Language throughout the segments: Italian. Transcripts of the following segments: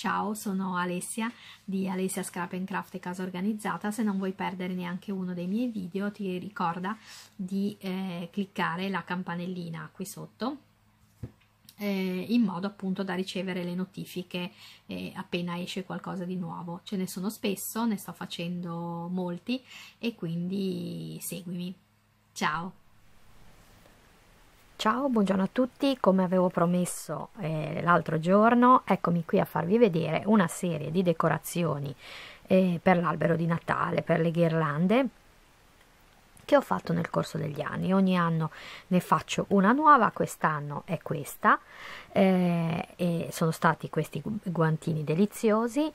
Ciao, sono Alessia di Alessia Scrap and Craft e Casa Organizzata. Se non vuoi perdere neanche uno dei miei video, ti ricorda di eh, cliccare la campanellina qui sotto eh, in modo appunto da ricevere le notifiche eh, appena esce qualcosa di nuovo. Ce ne sono spesso, ne sto facendo molti e quindi seguimi. Ciao! Ciao, buongiorno a tutti, come avevo promesso eh, l'altro giorno, eccomi qui a farvi vedere una serie di decorazioni eh, per l'albero di Natale, per le ghirlande che ho fatto nel corso degli anni ogni anno ne faccio una nuova quest'anno è questa eh, e sono stati questi guantini deliziosi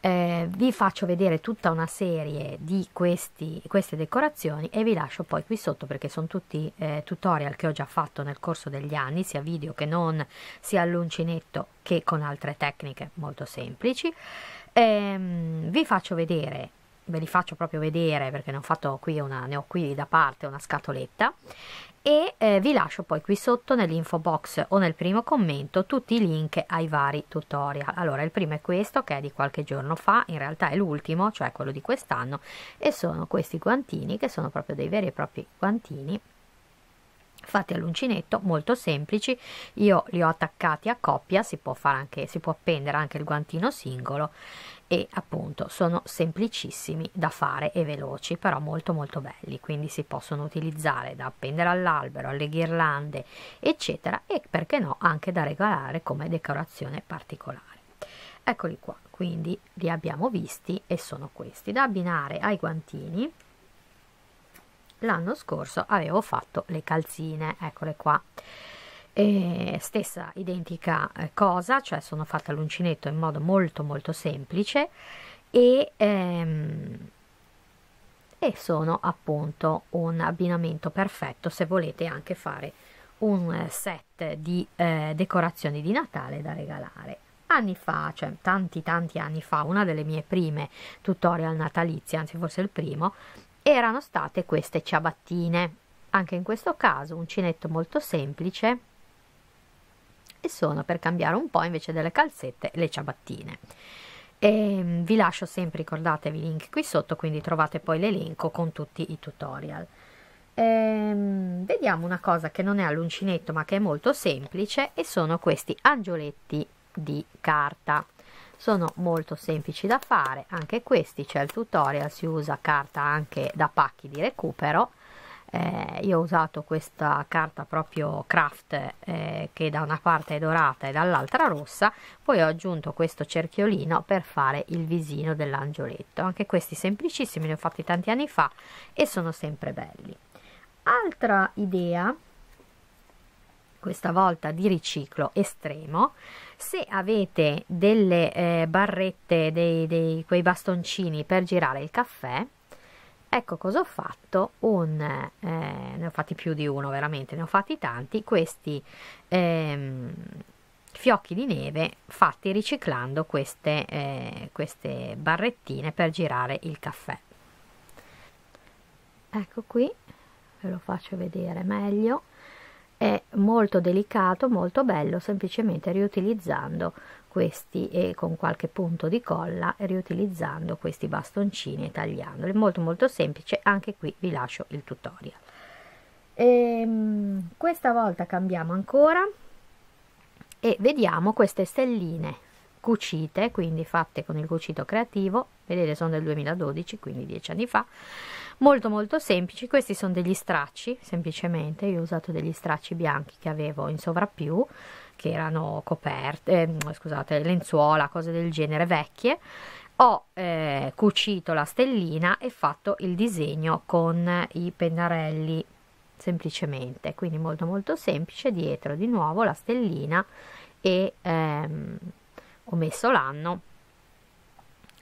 eh, vi faccio vedere tutta una serie di questi, queste decorazioni e vi lascio poi qui sotto perché sono tutti eh, tutorial che ho già fatto nel corso degli anni sia video che non sia all'uncinetto che con altre tecniche molto semplici eh, vi faccio vedere ve li faccio proprio vedere perché ne ho, fatto qui una, ne ho qui da parte una scatoletta e eh, vi lascio poi qui sotto nell'info box o nel primo commento tutti i link ai vari tutorial allora il primo è questo che è di qualche giorno fa in realtà è l'ultimo cioè quello di quest'anno e sono questi guantini che sono proprio dei veri e propri guantini fatti all'uncinetto molto semplici io li ho attaccati a coppia si può fare anche si può appendere anche il guantino singolo e appunto sono semplicissimi da fare e veloci però molto molto belli quindi si possono utilizzare da appendere all'albero alle ghirlande eccetera e perché no anche da regalare come decorazione particolare eccoli qua quindi li abbiamo visti e sono questi da abbinare ai guantini l'anno scorso avevo fatto le calzine eccole qua e stessa identica eh, cosa, cioè sono fatta all'uncinetto in modo molto molto semplice e, ehm, e sono appunto un abbinamento perfetto se volete anche fare un set di eh, decorazioni di Natale da regalare. Anni fa, cioè tanti tanti anni fa, una delle mie prime tutorial natalizie, anzi forse il primo, erano state queste ciabattine. Anche in questo caso uncinetto molto semplice e sono per cambiare un po' invece delle calzette le ciabattine. E ehm, vi lascio sempre, ricordatevi i link qui sotto, quindi trovate poi l'elenco con tutti i tutorial. Ehm, vediamo una cosa che non è all'uncinetto ma che è molto semplice e sono questi angioletti di carta. Sono molto semplici da fare, anche questi c'è il tutorial, si usa carta anche da pacchi di recupero eh, io ho usato questa carta proprio craft eh, che da una parte è dorata e dall'altra rossa poi ho aggiunto questo cerchiolino per fare il visino dell'angioletto anche questi semplicissimi li ho fatti tanti anni fa e sono sempre belli altra idea questa volta di riciclo estremo se avete delle eh, barrette dei, dei, quei bastoncini per girare il caffè Ecco cosa ho fatto, un, eh, ne ho fatti più di uno veramente, ne ho fatti tanti, questi ehm, fiocchi di neve fatti riciclando queste, eh, queste barrettine per girare il caffè. Ecco qui, ve lo faccio vedere meglio, è molto delicato, molto bello, semplicemente riutilizzando questi e con qualche punto di colla riutilizzando questi bastoncini e tagliandoli molto molto semplice anche qui vi lascio il tutorial e, ehm, questa volta cambiamo ancora e vediamo queste stelline cucite quindi fatte con il cucito creativo vedete sono del 2012 quindi dieci anni fa molto molto semplici questi sono degli stracci semplicemente io ho usato degli stracci bianchi che avevo in sovrappiù che erano coperte, eh, scusate, lenzuola, cose del genere vecchie, ho eh, cucito la stellina e fatto il disegno con i pennarelli semplicemente, quindi molto molto semplice, dietro di nuovo la stellina e ehm, ho messo l'anno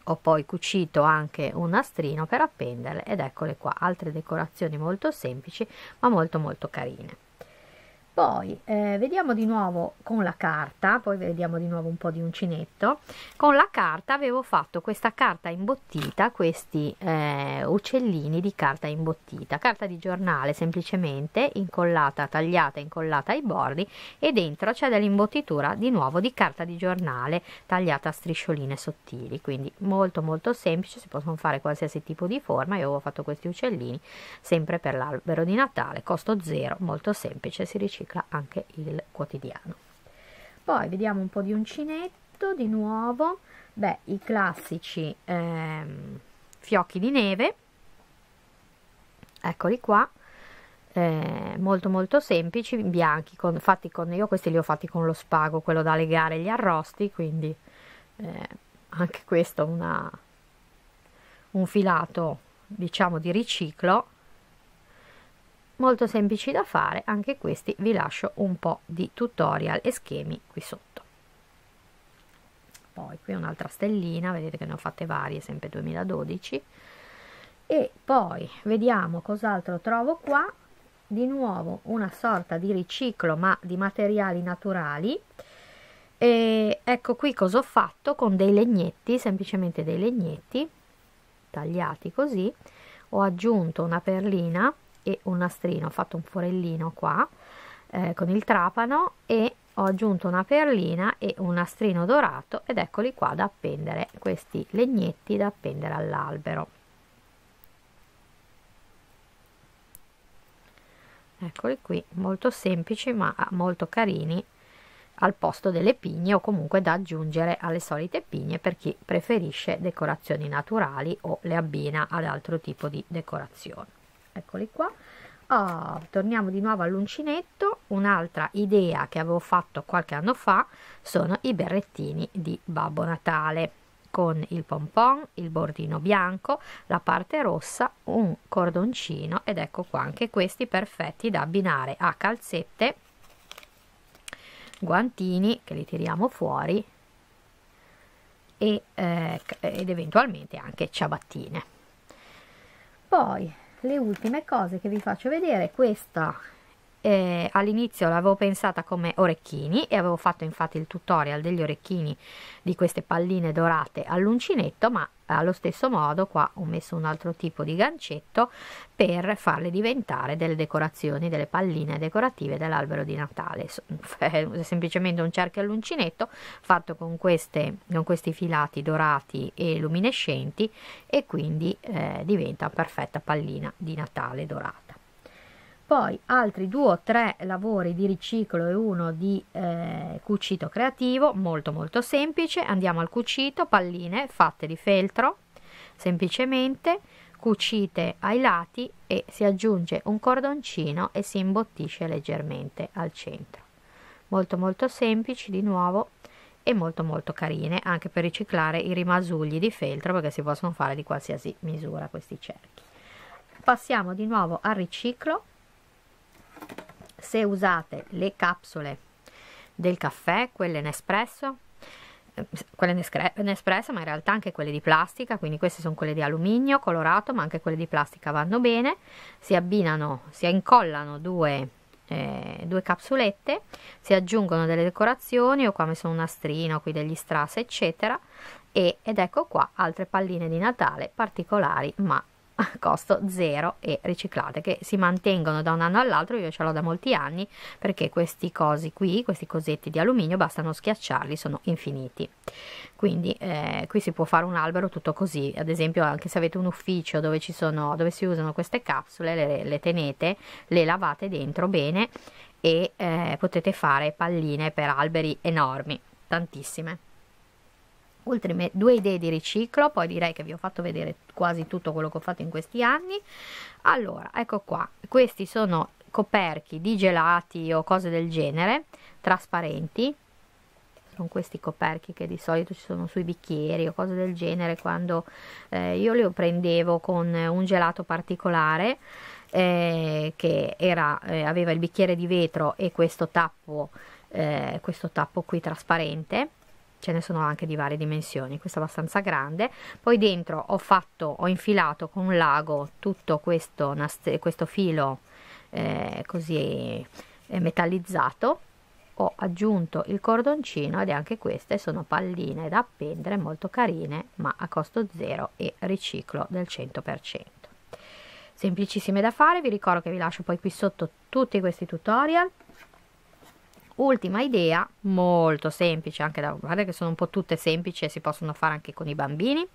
ho poi cucito anche un nastrino per appenderle ed eccole qua altre decorazioni molto semplici ma molto molto carine poi eh, vediamo di nuovo con la carta, poi vediamo di nuovo un po' di uncinetto. Con la carta avevo fatto questa carta imbottita, questi eh, uccellini di carta imbottita, carta di giornale semplicemente incollata, tagliata, incollata ai bordi e dentro c'è dell'imbottitura di nuovo di carta di giornale tagliata a striscioline sottili, quindi molto molto semplice, si possono fare qualsiasi tipo di forma. Io avevo fatto questi uccellini sempre per l'albero di Natale, costo zero, molto semplice, si ricicla pubblica anche il quotidiano. Poi vediamo un po' di uncinetto di nuovo, beh i classici ehm, fiocchi di neve, eccoli qua, eh, molto molto semplici, bianchi, con, fatti con, io questi li ho fatti con lo spago, quello da legare gli arrosti, quindi eh, anche questo una, un filato diciamo di riciclo molto semplici da fare anche questi vi lascio un po di tutorial e schemi qui sotto poi qui un'altra stellina vedete che ne ho fatte varie sempre 2012 e poi vediamo cos'altro trovo qua di nuovo una sorta di riciclo ma di materiali naturali e ecco qui cosa ho fatto con dei legnetti semplicemente dei legnetti tagliati così ho aggiunto una perlina e un nastrino ho fatto un forellino qua eh, con il trapano e ho aggiunto una perlina e un nastrino dorato ed eccoli qua da appendere questi legnetti da appendere all'albero eccoli qui molto semplici ma molto carini al posto delle pigne o comunque da aggiungere alle solite pigne per chi preferisce decorazioni naturali o le abbina ad altro tipo di decorazione eccoli qua oh, torniamo di nuovo all'uncinetto un'altra idea che avevo fatto qualche anno fa sono i berrettini di Babbo Natale con il pompon, il bordino bianco, la parte rossa, un cordoncino ed ecco qua anche questi perfetti da abbinare a calzette, guantini che li tiriamo fuori e, eh, ed eventualmente anche ciabattine. Poi le ultime cose che vi faccio vedere questa eh, all'inizio l'avevo pensata come orecchini e avevo fatto infatti il tutorial degli orecchini di queste palline dorate all'uncinetto ma allo stesso modo qua ho messo un altro tipo di gancetto per farle diventare delle decorazioni delle palline decorative dell'albero di Natale è semplicemente un cerchio all'uncinetto fatto con, queste, con questi filati dorati e luminescenti e quindi eh, diventa una perfetta pallina di Natale dorata poi altri due o tre lavori di riciclo e uno di eh, cucito creativo, molto molto semplice, andiamo al cucito, palline fatte di feltro, semplicemente cucite ai lati e si aggiunge un cordoncino e si imbottisce leggermente al centro. Molto molto semplici di nuovo e molto molto carine anche per riciclare i rimasugli di feltro perché si possono fare di qualsiasi misura questi cerchi. Passiamo di nuovo al riciclo se usate le capsule del caffè, quelle Nespresso, ehm, quelle Nespresso, ma in realtà anche quelle di plastica, quindi queste sono quelle di alluminio colorato, ma anche quelle di plastica vanno bene. Si abbinano, si incollano due, eh, due capsulette, si aggiungono delle decorazioni, io qua mi sono una strina, qui degli strass, eccetera, e, ed ecco qua altre palline di Natale particolari, ma costo zero e riciclate che si mantengono da un anno all'altro io ce l'ho da molti anni perché questi cosi qui questi cosetti di alluminio bastano schiacciarli sono infiniti quindi eh, qui si può fare un albero tutto così ad esempio anche se avete un ufficio dove ci sono dove si usano queste capsule le, le tenete le lavate dentro bene e eh, potete fare palline per alberi enormi tantissime ultime due idee di riciclo, poi direi che vi ho fatto vedere quasi tutto quello che ho fatto in questi anni. Allora, ecco qua, questi sono coperchi di gelati o cose del genere, trasparenti, sono questi coperchi che di solito ci sono sui bicchieri o cose del genere, quando eh, io li prendevo con eh, un gelato particolare, eh, che era, eh, aveva il bicchiere di vetro e questo tappo, eh, questo tappo qui trasparente, ce ne sono anche di varie dimensioni questo è abbastanza grande poi dentro ho fatto ho infilato con un lago tutto questo, questo filo eh, così eh, metallizzato ho aggiunto il cordoncino ed anche queste sono palline da appendere molto carine ma a costo zero e riciclo del 100% semplicissime da fare vi ricordo che vi lascio poi qui sotto tutti questi tutorial Ultima idea, molto semplice anche da guardare che sono un po' tutte semplici e si possono fare anche con i bambini,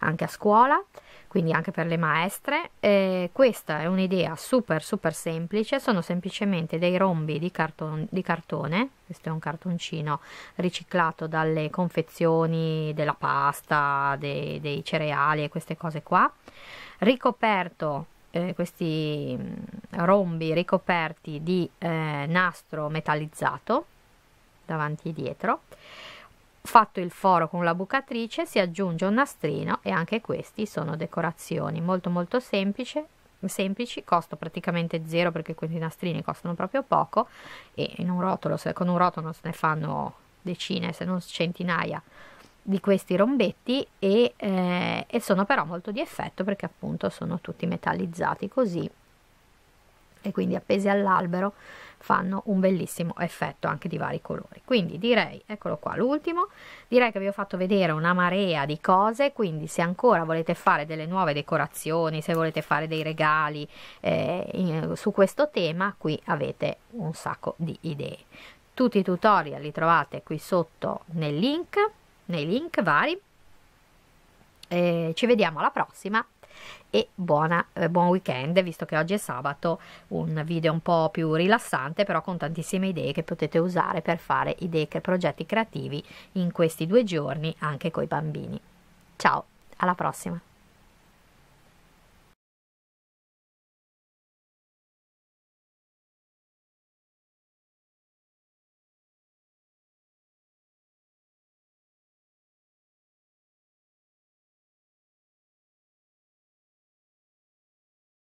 anche a scuola, quindi anche per le maestre. Eh, questa è un'idea super super semplice, sono semplicemente dei rombi di, carton di cartone, questo è un cartoncino riciclato dalle confezioni della pasta, dei, dei cereali e queste cose qua, ricoperto eh, questi mm, rombi ricoperti di eh, nastro metallizzato davanti e dietro fatto il foro con la bucatrice si aggiunge un nastrino e anche questi sono decorazioni molto molto semplice semplici, costo praticamente zero perché questi nastrini costano proprio poco e in un rotolo, con un rotolo se ne fanno decine se non centinaia di questi rombetti e, eh, e, sono però molto di effetto perché appunto sono tutti metallizzati così e quindi appesi all'albero fanno un bellissimo effetto anche di vari colori quindi direi eccolo qua l'ultimo direi che vi ho fatto vedere una marea di cose quindi se ancora volete fare delle nuove decorazioni se volete fare dei regali eh, in, su questo tema qui avete un sacco di idee tutti i tutorial li trovate qui sotto nel link nei link vari. E ci vediamo alla prossima e buona, eh, buon weekend, visto che oggi è sabato, un video un po' più rilassante, però con tantissime idee che potete usare per fare idee, progetti creativi in questi due giorni anche con i bambini. Ciao, alla prossima!